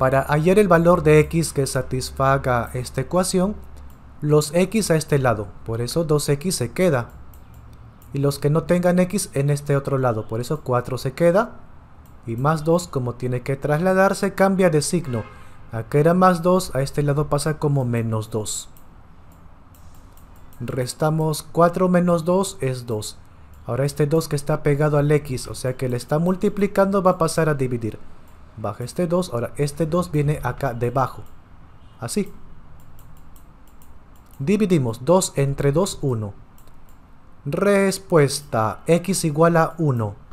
Para hallar el valor de x que satisfaga esta ecuación, los x a este lado, por eso 2x se queda. Y los que no tengan x en este otro lado, por eso 4 se queda. Y más 2, como tiene que trasladarse, cambia de signo. Acá era más 2, a este lado pasa como menos 2. Restamos 4 menos 2 es 2. Ahora este 2 que está pegado al x, o sea que le está multiplicando, va a pasar a dividir baja este 2, ahora este 2 viene acá debajo, así. Dividimos 2 entre 2, 1. Respuesta, x igual a 1.